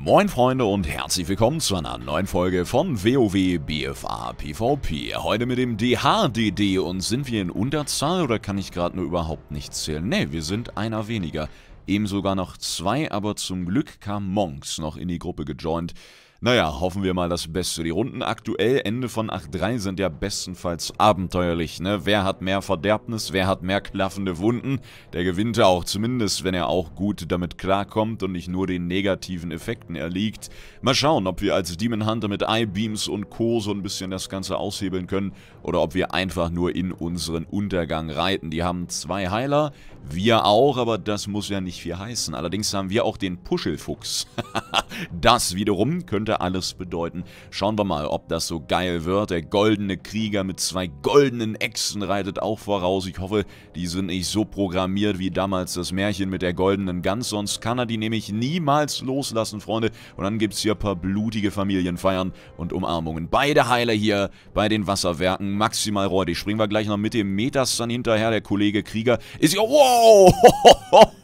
Moin Freunde und herzlich willkommen zu einer neuen Folge von WoW BFA PvP. Heute mit dem DHDD und sind wir in Unterzahl oder kann ich gerade nur überhaupt nicht zählen? Ne, wir sind einer weniger. Eben sogar noch zwei, aber zum Glück kam Monks noch in die Gruppe gejoint. Naja, hoffen wir mal das Beste. Die Runden aktuell Ende von 8.3 sind ja bestenfalls abenteuerlich, ne? Wer hat mehr Verderbnis, wer hat mehr klaffende Wunden? Der gewinnt ja auch, zumindest wenn er auch gut damit klarkommt und nicht nur den negativen Effekten erliegt. Mal schauen, ob wir als Demon Hunter mit I-Beams und Co. so ein bisschen das Ganze aushebeln können oder ob wir einfach nur in unseren Untergang reiten. Die haben zwei Heiler, wir auch, aber das muss ja nicht viel heißen. Allerdings haben wir auch den Puschelfuchs. das wiederum könnte könnte alles bedeuten. Schauen wir mal, ob das so geil wird. Der goldene Krieger mit zwei goldenen Echsen reitet auch voraus. Ich hoffe, die sind nicht so programmiert wie damals das Märchen mit der goldenen Gans. Sonst kann er die nämlich niemals loslassen, Freunde. Und dann gibt es hier ein paar blutige Familienfeiern und Umarmungen. Beide Heiler hier bei den Wasserwerken. Maximal räudig. Springen wir gleich noch mit dem Metas dann hinterher. Der Kollege Krieger ist ja... Wow!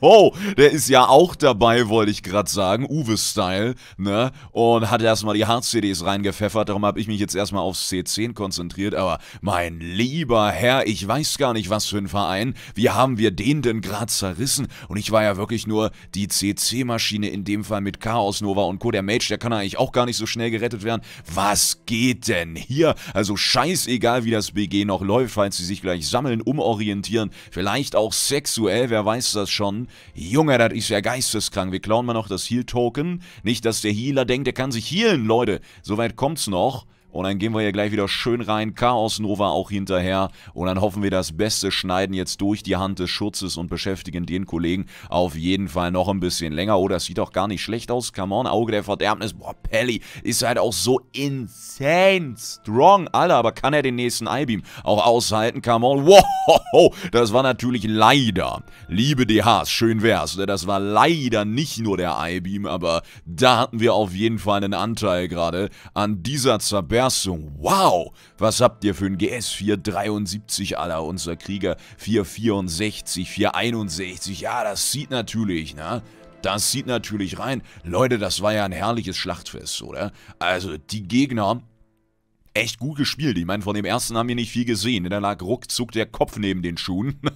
Der ist ja auch dabei, wollte ich gerade sagen. Uwe-Style, ne? Und hat erstmal die Hard-CDs reingepfeffert, darum habe ich mich jetzt erstmal aufs C10 konzentriert, aber mein lieber Herr, ich weiß gar nicht, was für ein Verein, wie haben wir den denn gerade zerrissen? Und ich war ja wirklich nur die CC-Maschine, in dem Fall mit Chaos Nova und Co. Der Mage, der kann eigentlich auch gar nicht so schnell gerettet werden. Was geht denn hier? Also scheißegal, wie das BG noch läuft, falls sie sich gleich sammeln, umorientieren, vielleicht auch sexuell, wer weiß das schon. Junge, das ist ja geisteskrank. Wir klauen mal noch das Heal-Token. Nicht, dass der Healer denkt, er kann sich healen, Leute. Soweit kommt's noch. Und dann gehen wir hier gleich wieder schön rein. Chaos Nova auch hinterher. Und dann hoffen wir das Beste, schneiden jetzt durch die Hand des Schutzes und beschäftigen den Kollegen auf jeden Fall noch ein bisschen länger. Oh, das sieht auch gar nicht schlecht aus. Come on, Auge der Verderbnis. Boah, Pelly ist halt auch so insane strong. Alter, aber kann er den nächsten Eibeam auch aushalten? Come on. Wow, das war natürlich leider. Liebe DHs, schön wär's. Das war leider nicht nur der Eibeam, aber da hatten wir auf jeden Fall einen Anteil gerade an dieser Zerbergung Verstung. Wow, was habt ihr für ein GS 473 aller unser Krieger 464, 461. Ja, das sieht natürlich, ne? Das sieht natürlich rein. Leute, das war ja ein herrliches Schlachtfest, oder? Also, die Gegner echt gut gespielt. Ich meine, von dem ersten haben wir nicht viel gesehen. Ne? Da lag ruckzuck der Kopf neben den Schuhen.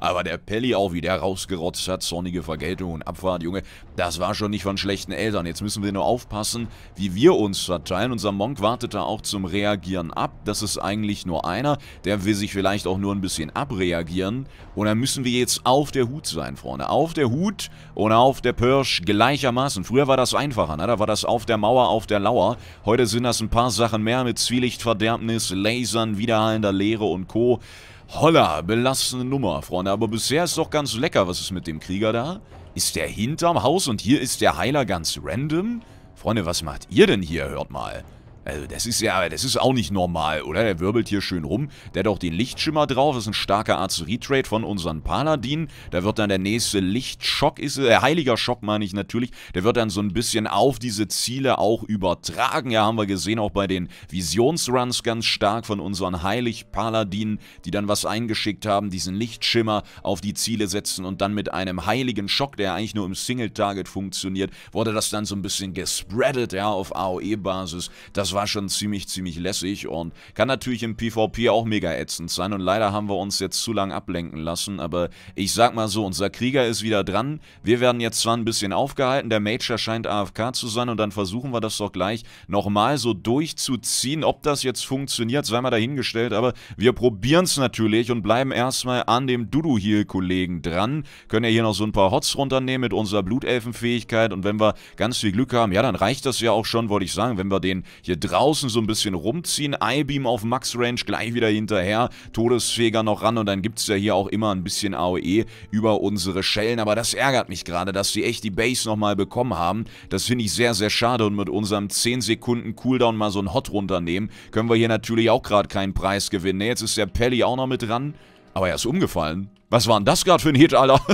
Aber der Pelli auch, wie der rausgerotzt hat, zornige Vergeltung und Abfahrt, Junge, das war schon nicht von schlechten Eltern. Jetzt müssen wir nur aufpassen, wie wir uns verteilen. Unser Monk wartet da auch zum Reagieren ab. Das ist eigentlich nur einer. Der will sich vielleicht auch nur ein bisschen abreagieren. Und dann müssen wir jetzt auf der Hut sein, Freunde. Auf der Hut und auf der Pirsch gleichermaßen. Früher war das einfacher, ne? Da war das auf der Mauer, auf der Lauer. Heute sind das ein paar Sachen mehr Feuer mit Zwielichtverderbnis, Lasern, widerhallender Leere und Co. Holla, belastende Nummer, Freunde. Aber bisher ist doch ganz lecker. Was ist mit dem Krieger da? Ist der hinterm Haus und hier ist der Heiler ganz random? Freunde, was macht ihr denn hier? Hört mal. Also das ist ja, das ist auch nicht normal, oder? Der wirbelt hier schön rum. Der hat auch den Lichtschimmer drauf. Das ist ein starker Arzt-Retrade von unseren Paladin. Da wird dann der nächste Lichtschock, ist, äh, heiliger Schock meine ich natürlich. Der wird dann so ein bisschen auf diese Ziele auch übertragen. Ja, haben wir gesehen, auch bei den Visionsruns ganz stark von unseren Heilig-Paladinen, die dann was eingeschickt haben, diesen Lichtschimmer auf die Ziele setzen und dann mit einem heiligen Schock, der eigentlich nur im Single-Target funktioniert, wurde das dann so ein bisschen gespreadet, ja, auf AOE-Basis. Das war schon ziemlich, ziemlich lässig und kann natürlich im PvP auch mega ätzend sein und leider haben wir uns jetzt zu lang ablenken lassen, aber ich sag mal so, unser Krieger ist wieder dran, wir werden jetzt zwar ein bisschen aufgehalten, der Major scheint AFK zu sein und dann versuchen wir das doch gleich nochmal so durchzuziehen, ob das jetzt funktioniert, sei mal dahingestellt, aber wir probieren es natürlich und bleiben erstmal an dem Dudu-Heal-Kollegen dran, können ja hier noch so ein paar Hots runternehmen mit unserer Blutelfenfähigkeit und wenn wir ganz viel Glück haben, ja dann reicht das ja auch schon, wollte ich sagen, wenn wir den hier draußen so ein bisschen rumziehen. I-Beam auf Max-Range, gleich wieder hinterher. Todesfeger noch ran und dann gibt es ja hier auch immer ein bisschen AOE über unsere Schellen. Aber das ärgert mich gerade, dass sie echt die Base nochmal bekommen haben. Das finde ich sehr, sehr schade. Und mit unserem 10 Sekunden Cooldown mal so ein Hot runternehmen, können wir hier natürlich auch gerade keinen Preis gewinnen. Ne, jetzt ist der Pelli auch noch mit dran. Aber er ist umgefallen. Was war denn das gerade für ein Hit, Alter?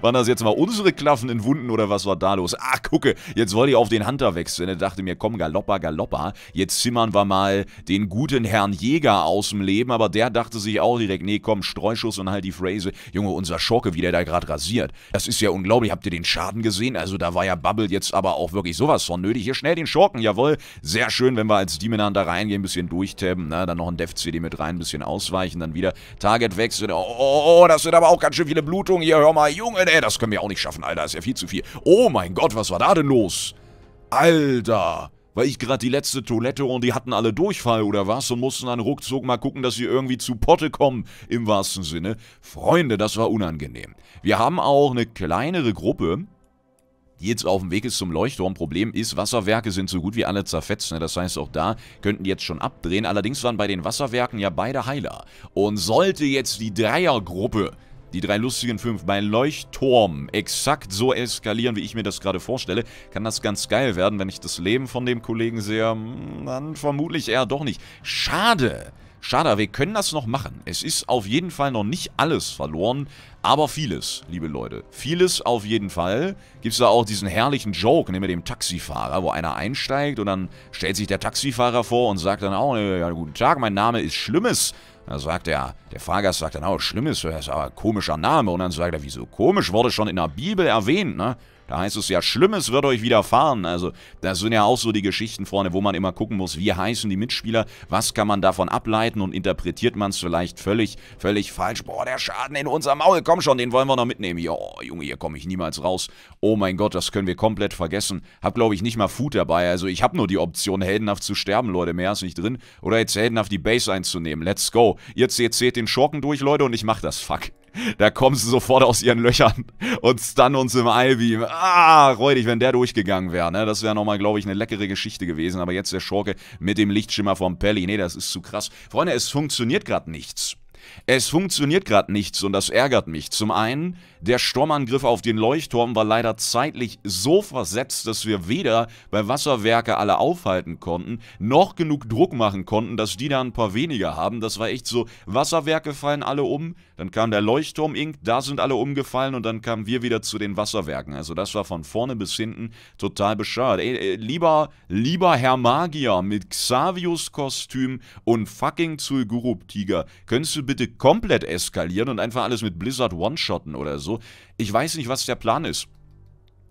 Waren das jetzt mal unsere Klaffen in Wunden oder was war da los? Ah, gucke, jetzt wollte ich auf den Hunter wechseln. Er dachte mir, komm, Galoppa, Galoppa, jetzt zimmern wir mal den guten Herrn Jäger aus dem Leben. Aber der dachte sich auch direkt, nee, komm, Streuschuss und halt die Phrase. Junge, unser Schurke, wie der da gerade rasiert. Das ist ja unglaublich. Habt ihr den Schaden gesehen? Also da war ja Bubble jetzt aber auch wirklich sowas von nötig. Hier schnell den Schurken, jawohl. Sehr schön, wenn wir als Demon da reingehen, ein bisschen durchtappen. ne? dann noch ein dev cd mit rein, ein bisschen ausweichen, dann wieder Target wechseln. Oh, oh, das sind aber auch ganz schön viele Blutungen hier, hör mal, Junge, ey, das können wir auch nicht schaffen, Alter, ist ja viel zu viel. Oh mein Gott, was war da denn los? Alter, war ich gerade die letzte Toilette und die hatten alle Durchfall oder was und mussten dann ruckzuck mal gucken, dass sie irgendwie zu Potte kommen, im wahrsten Sinne. Freunde, das war unangenehm. Wir haben auch eine kleinere Gruppe, die jetzt auf dem Weg ist zum Leuchtturm. Problem ist, Wasserwerke sind so gut wie alle zerfetzt. Ne? Das heißt, auch da könnten die jetzt schon abdrehen. Allerdings waren bei den Wasserwerken ja beide Heiler. Und sollte jetzt die Dreiergruppe die drei lustigen fünf bei Leuchtturm exakt so eskalieren, wie ich mir das gerade vorstelle, kann das ganz geil werden. Wenn ich das Leben von dem Kollegen sehe, hm, dann vermutlich eher doch nicht. Schade. Schade, wir können das noch machen. Es ist auf jeden Fall noch nicht alles verloren, aber vieles, liebe Leute. Vieles auf jeden Fall. Gibt es da auch diesen herrlichen Joke ne, mit dem Taxifahrer, wo einer einsteigt und dann stellt sich der Taxifahrer vor und sagt dann auch, ja, guten Tag, mein Name ist Schlimmes. Da sagt er, der Fahrgast sagt dann auch, Schlimmes, das ist aber ein komischer Name. Und dann sagt er, wieso komisch, wurde schon in der Bibel erwähnt, ne? Da heißt es ja, Schlimmes wird euch widerfahren. Also, das sind ja auch so die Geschichten vorne, wo man immer gucken muss, wie heißen die Mitspieler, was kann man davon ableiten und interpretiert man es vielleicht völlig, völlig falsch. Boah, der Schaden in unser Maul, komm schon, den wollen wir noch mitnehmen. Jo, Junge, hier komme ich niemals raus. Oh mein Gott, das können wir komplett vergessen. Hab, glaube ich, nicht mal Food dabei. Also, ich habe nur die Option, heldenhaft zu sterben, Leute. Mehr ist nicht drin. Oder jetzt heldenhaft die Base einzunehmen. Let's go. Jetzt, jetzt seht den Schurken durch, Leute, und ich mach das. Fuck. Da kommen sie sofort aus ihren Löchern und stunnen uns im Eyebeam. Ah, räudig, wenn der durchgegangen wäre. Ne? Das wäre nochmal, glaube ich, eine leckere Geschichte gewesen. Aber jetzt der Schurke mit dem Lichtschimmer vom Pelli. Nee, das ist zu krass. Freunde, es funktioniert gerade nichts. Es funktioniert gerade nichts und das ärgert mich. Zum einen, der Sturmangriff auf den Leuchtturm war leider zeitlich so versetzt, dass wir weder bei Wasserwerke alle aufhalten konnten, noch genug Druck machen konnten, dass die da ein paar weniger haben. Das war echt so, Wasserwerke fallen alle um, dann kam der Leuchtturm Ink, da sind alle umgefallen und dann kamen wir wieder zu den Wasserwerken. Also das war von vorne bis hinten total bescheuert. Ey, äh, lieber, lieber Herr Magier mit Xavius Kostüm und fucking Zulgurub Tiger, könntest du bitte bitte komplett eskalieren und einfach alles mit Blizzard One-Shotten oder so. Ich weiß nicht, was der Plan ist.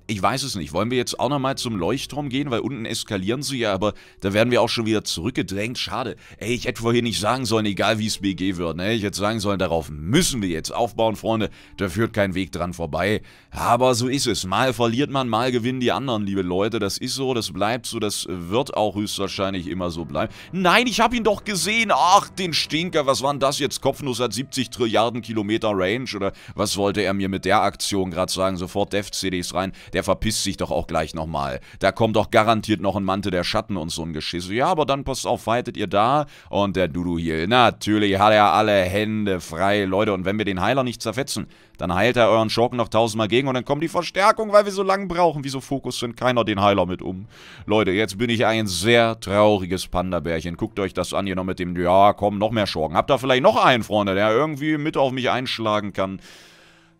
Ich weiß es nicht. Wollen wir jetzt auch nochmal zum Leuchtturm gehen? Weil unten eskalieren sie ja, aber da werden wir auch schon wieder zurückgedrängt. Schade. Ey, ich hätte vorher nicht sagen sollen, egal wie es BG wird. Ne? Ich hätte sagen sollen, darauf müssen wir jetzt aufbauen, Freunde. Da führt kein Weg dran vorbei. Aber so ist es. Mal verliert man, mal gewinnen die anderen, liebe Leute. Das ist so, das bleibt so, das wird auch höchstwahrscheinlich immer so bleiben. Nein, ich habe ihn doch gesehen. Ach, den Stinker. Was war denn das jetzt? Kopfnuss hat 70 Trilliarden Kilometer Range. Oder was wollte er mir mit der Aktion gerade sagen? Sofort Dev-CDs rein. Der der verpisst sich doch auch gleich nochmal. Da kommt doch garantiert noch ein Mantel der Schatten und so ein Geschiss. Ja, aber dann passt auf, fightet ihr da? Und der Dudu hier, natürlich hat er alle Hände frei, Leute. Und wenn wir den Heiler nicht zerfetzen, dann heilt er euren Schurken noch tausendmal gegen und dann kommt die Verstärkung, weil wir so lange brauchen. Wieso fokussiert keiner den Heiler mit um? Leute, jetzt bin ich ein sehr trauriges Panda-Bärchen. Guckt euch das an hier noch mit dem, ja, komm, noch mehr Schurken. Habt ihr vielleicht noch einen, Freunde, der irgendwie mit auf mich einschlagen kann?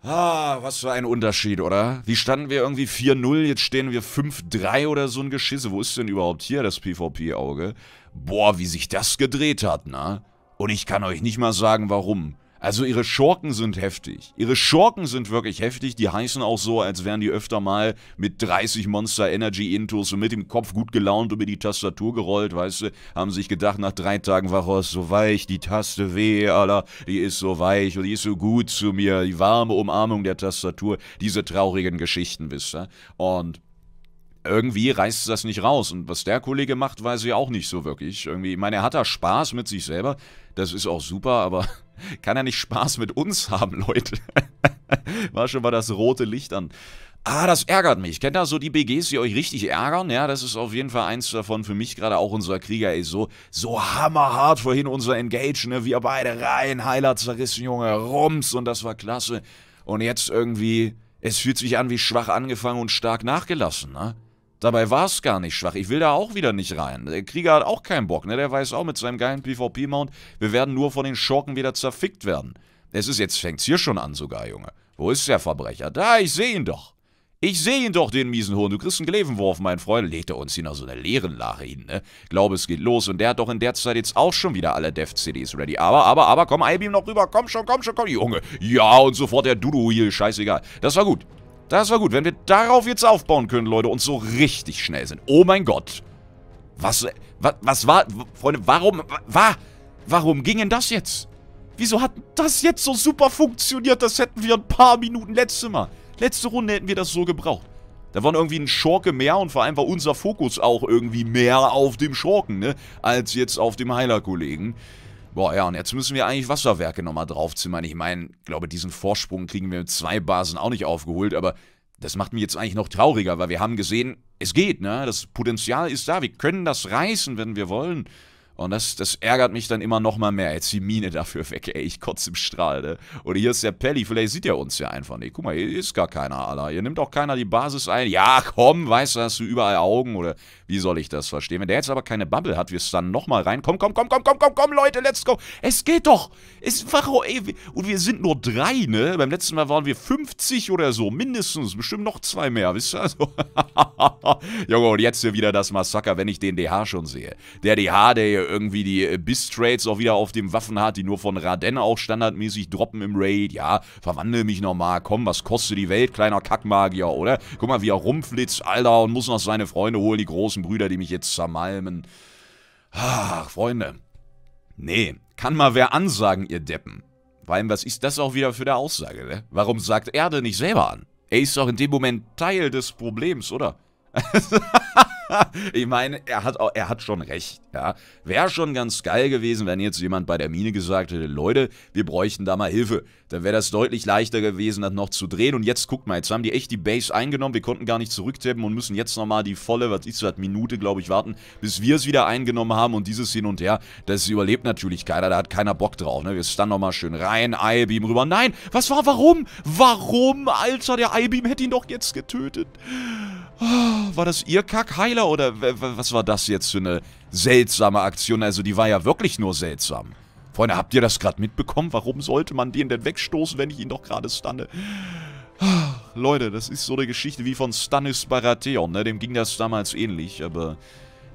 Ah, was für ein Unterschied, oder? Wie standen wir irgendwie 4-0, jetzt stehen wir 5-3 oder so ein Geschisse. Wo ist denn überhaupt hier das PvP-Auge? Boah, wie sich das gedreht hat, ne? Und ich kann euch nicht mal sagen, warum. Also ihre Schurken sind heftig. Ihre Schurken sind wirklich heftig. Die heißen auch so, als wären die öfter mal mit 30 Monster Energy Intos und mit dem Kopf gut gelaunt über die Tastatur gerollt, weißt du. Haben sich gedacht, nach drei Tagen war Ross so weich, die Taste weh, Alter. Die ist so weich und die ist so gut zu mir. Die warme Umarmung der Tastatur. Diese traurigen Geschichten, wisst ihr. Und irgendwie reißt das nicht raus. Und was der Kollege macht, weiß ich auch nicht so wirklich. Irgendwie, ich meine, er hat da Spaß mit sich selber. Das ist auch super, aber kann er nicht Spaß mit uns haben, Leute? War schon mal das rote Licht an. Ah, das ärgert mich. Kennt ihr so die BGs, die euch richtig ärgern? Ja, das ist auf jeden Fall eins davon für mich gerade auch unser Krieger Ey, so so hammerhart vorhin unser Engage, ne? Wir beide rein, Heiler zerrissen, Junge, rums und das war klasse. Und jetzt irgendwie, es fühlt sich an wie schwach angefangen und stark nachgelassen, ne? Dabei war es gar nicht schwach. Ich will da auch wieder nicht rein. Der Krieger hat auch keinen Bock, ne? Der weiß auch mit seinem geilen PvP-Mount, wir werden nur von den Schurken wieder zerfickt werden. Es ist jetzt, fängt's hier schon an sogar, Junge. Wo ist der Verbrecher? Da, ich sehe ihn doch. Ich sehe ihn doch, den miesen Hohen. Du kriegst einen Glevenwurf, mein Freund. Legt er uns hier noch so einer leeren Lache hin, ne? Glaube, es geht los. Und der hat doch in der Zeit jetzt auch schon wieder alle dev cds ready. Aber, aber, aber, komm, Ibeam noch rüber. Komm schon, komm schon, komm, Junge. Ja, und sofort der Dudu hier. Scheißegal. Das war gut. Das war gut. Wenn wir darauf jetzt aufbauen können, Leute, und so richtig schnell sind. Oh mein Gott. Was, was, was war, Freunde, warum, war, warum ging denn das jetzt? Wieso hat das jetzt so super funktioniert? Das hätten wir ein paar Minuten letzte Mal. Letzte Runde hätten wir das so gebraucht. Da war irgendwie ein Schurke mehr und vor allem war unser Fokus auch irgendwie mehr auf dem Schurken, ne? Als jetzt auf dem Heiler-Kollegen. Boah, ja, und jetzt müssen wir eigentlich Wasserwerke nochmal draufzimmern. Ich meine, glaube, diesen Vorsprung kriegen wir mit zwei Basen auch nicht aufgeholt, aber das macht mich jetzt eigentlich noch trauriger, weil wir haben gesehen, es geht, ne? Das Potenzial ist da, wir können das reißen, wenn wir wollen. Und das, das ärgert mich dann immer noch mal mehr. Jetzt die Mine dafür weg, ey, ich kotze im Strahl, ne? Oder hier ist der Pelli, vielleicht sieht er uns ja einfach nicht. Guck mal, hier ist gar keiner, aller. Hier nimmt auch keiner die Basis ein. Ja, komm, weißt du, hast du überall Augen oder wie soll ich das verstehen? Wenn der jetzt aber keine Bubble hat, wir es dann noch mal rein. Komm, komm, komm, komm, komm, komm, komm, Leute, let's go. Es geht doch. Es Facho, ey. Und wir sind nur drei, ne? Beim letzten Mal waren wir 50 oder so, mindestens. Bestimmt noch zwei mehr, wisst ihr? Also, Junge, und jetzt hier wieder das Massaker, wenn ich den DH schon sehe. Der DH, der hier irgendwie die äh, Bistrades auch wieder auf dem Waffen hat, die nur von Raden auch standardmäßig droppen im Raid. Ja, verwandle mich nochmal. Komm, was kostet die Welt, kleiner Kackmagier, oder? Guck mal, wie er rumflitzt, Alter, und muss noch seine Freunde holen, die großen Brüder, die mich jetzt zermalmen. Ach, Freunde. Nee, kann mal wer ansagen, ihr Deppen. Weil, was ist das auch wieder für eine Aussage, ne? Warum sagt Erde nicht selber an? Er ist doch in dem Moment Teil des Problems, oder? Hahaha. ich meine, er hat, auch, er hat schon recht. Ja. Wäre schon ganz geil gewesen, wenn jetzt jemand bei der Mine gesagt hätte, Leute, wir bräuchten da mal Hilfe. Dann wäre das deutlich leichter gewesen, das noch zu drehen. Und jetzt guckt mal, jetzt haben die echt die Base eingenommen. Wir konnten gar nicht zurücktippen und müssen jetzt nochmal die volle, was ist das, Minute, glaube ich, warten, bis wir es wieder eingenommen haben. Und dieses Hin und Her, das überlebt natürlich keiner. Da hat keiner Bock drauf. Ne? Wir standen nochmal schön rein, i rüber. Nein, was war, warum? Warum, Alter? Der i hätte ihn doch jetzt getötet. Oh, war das ihr Kackheiler oder was war das jetzt für eine seltsame Aktion? Also die war ja wirklich nur seltsam. Freunde, habt ihr das gerade mitbekommen? Warum sollte man den denn wegstoßen, wenn ich ihn doch gerade stanne? Leute, das ist so eine Geschichte wie von Stannis Baratheon, ne? Dem ging das damals ähnlich, aber...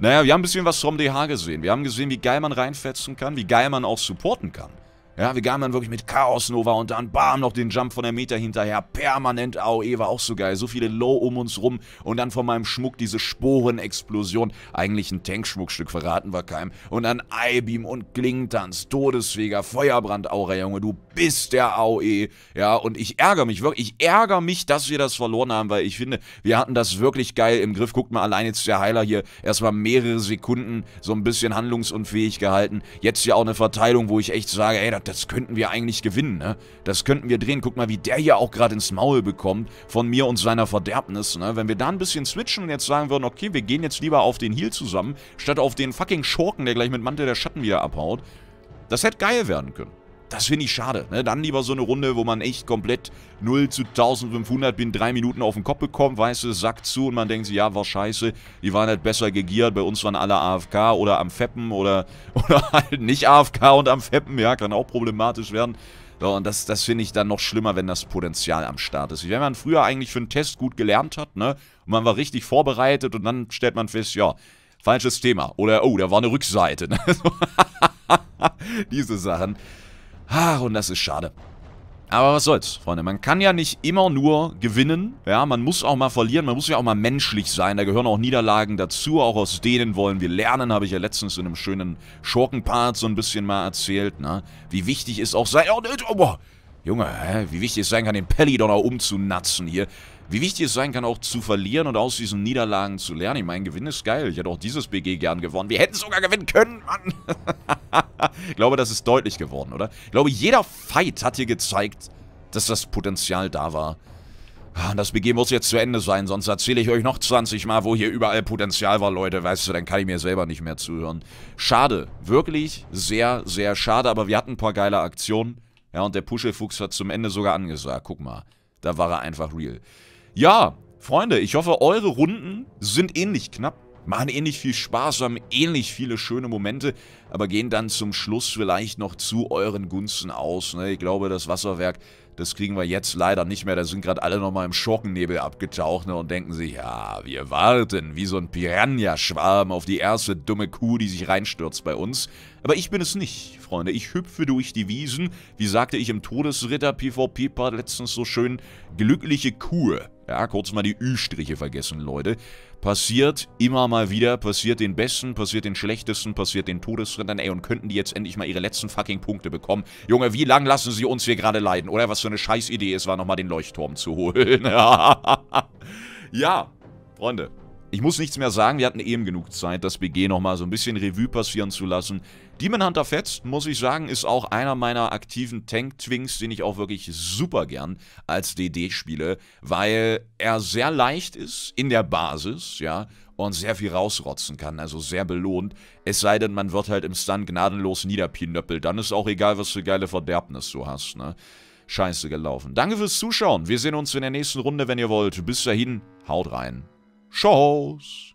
Naja, wir haben ein bisschen was vom DH gesehen. Wir haben gesehen, wie geil man reinfetzen kann, wie geil man auch supporten kann. Ja, wir gaben dann wirklich mit Chaos Nova und dann bam noch den Jump von der Meter hinterher. Permanent AOE war auch so geil. So viele Low um uns rum und dann von meinem Schmuck diese Sporenexplosion. Eigentlich ein Tankschmuckstück, verraten wir keinem. Und dann I-Beam und Klingtanz, Todesfeger, Feuerbrandaura, Junge. Du bist der AOE. Ja, und ich ärgere mich wirklich. Ich ärgere mich, dass wir das verloren haben, weil ich finde, wir hatten das wirklich geil im Griff. Guckt mal, allein jetzt der Heiler hier erstmal mehrere Sekunden so ein bisschen handlungsunfähig gehalten. Jetzt ja auch eine Verteilung, wo ich echt sage, ey, das das könnten wir eigentlich gewinnen, ne? Das könnten wir drehen. Guck mal, wie der hier auch gerade ins Maul bekommt von mir und seiner Verderbnis, ne? Wenn wir da ein bisschen switchen und jetzt sagen würden, okay, wir gehen jetzt lieber auf den Heal zusammen, statt auf den fucking Schurken, der gleich mit Mantel der Schatten wieder abhaut. Das hätte geil werden können. Das finde ich schade. Ne? Dann lieber so eine Runde, wo man echt komplett 0 zu 1500 bin, drei Minuten auf den Kopf bekommt, weißt du, sagt zu und man denkt sich, ja, war scheiße, die waren halt besser gegiert, bei uns waren alle AFK oder am Feppen oder, oder halt nicht AFK und am Feppen, ja, kann auch problematisch werden. So, und das, das finde ich dann noch schlimmer, wenn das Potenzial am Start ist. Wenn man früher eigentlich für einen Test gut gelernt hat, ne, und man war richtig vorbereitet und dann stellt man fest, ja, falsches Thema. Oder, oh, da war eine Rückseite. Ne? Diese Sachen. Ach, und das ist schade. Aber was soll's, Freunde. Man kann ja nicht immer nur gewinnen. Ja, man muss auch mal verlieren. Man muss ja auch mal menschlich sein. Da gehören auch Niederlagen dazu. Auch aus denen wollen wir lernen. Habe ich ja letztens in einem schönen Schurkenpart so ein bisschen mal erzählt. Ne? Wie wichtig ist auch sein... Oh, oh, oh, Junge, hä? wie wichtig es sein kann, den Pelly auch umzunatzen hier. Wie wichtig es sein kann, auch zu verlieren und aus diesen Niederlagen zu lernen. Ich meine, Gewinn ist geil. Ich hätte auch dieses BG gern gewonnen. Wir hätten sogar gewinnen können, Mann. ich glaube, das ist deutlich geworden, oder? Ich glaube, jeder Fight hat hier gezeigt, dass das Potenzial da war. Ah, das BG muss jetzt zu Ende sein, sonst erzähle ich euch noch 20 Mal, wo hier überall Potenzial war, Leute. Weißt du, dann kann ich mir selber nicht mehr zuhören. Schade. Wirklich sehr, sehr schade. Aber wir hatten ein paar geile Aktionen. Ja, und der Puschelfuchs hat zum Ende sogar angesagt. Guck mal, da war er einfach real. Ja, Freunde, ich hoffe, eure Runden sind ähnlich knapp, machen ähnlich viel Spaß, haben ähnlich viele schöne Momente, aber gehen dann zum Schluss vielleicht noch zu euren Gunsten aus. Ne? Ich glaube, das Wasserwerk das kriegen wir jetzt leider nicht mehr. Da sind gerade alle nochmal im Schurkennebel abgetaucht ne, und denken sich, ja, wir warten wie so ein Piranha-Schwarm auf die erste dumme Kuh, die sich reinstürzt bei uns. Aber ich bin es nicht, Freunde. Ich hüpfe durch die Wiesen. Wie sagte ich im Todesritter PvP-Part letztens so schön, glückliche Kuh. Ja, kurz mal die Ü-Striche vergessen, Leute passiert immer mal wieder, passiert den Besten, passiert den Schlechtesten, passiert den Todesrittern, ey, und könnten die jetzt endlich mal ihre letzten fucking Punkte bekommen? Junge, wie lang lassen sie uns hier gerade leiden? Oder was für eine scheiß Idee es war, nochmal den Leuchtturm zu holen. ja, Freunde, ich muss nichts mehr sagen, wir hatten eben genug Zeit, das BG nochmal so ein bisschen Revue passieren zu lassen. Demon Hunter Fetzt, muss ich sagen, ist auch einer meiner aktiven Tank-Twings, den ich auch wirklich super gern als DD spiele, weil er sehr leicht ist in der Basis, ja, und sehr viel rausrotzen kann, also sehr belohnt. Es sei denn, man wird halt im Stun gnadenlos niederpinöppelt, dann ist auch egal, was für geile Verderbnis du hast, ne. Scheiße gelaufen. Danke fürs Zuschauen. Wir sehen uns in der nächsten Runde, wenn ihr wollt. Bis dahin, haut rein. Shaws.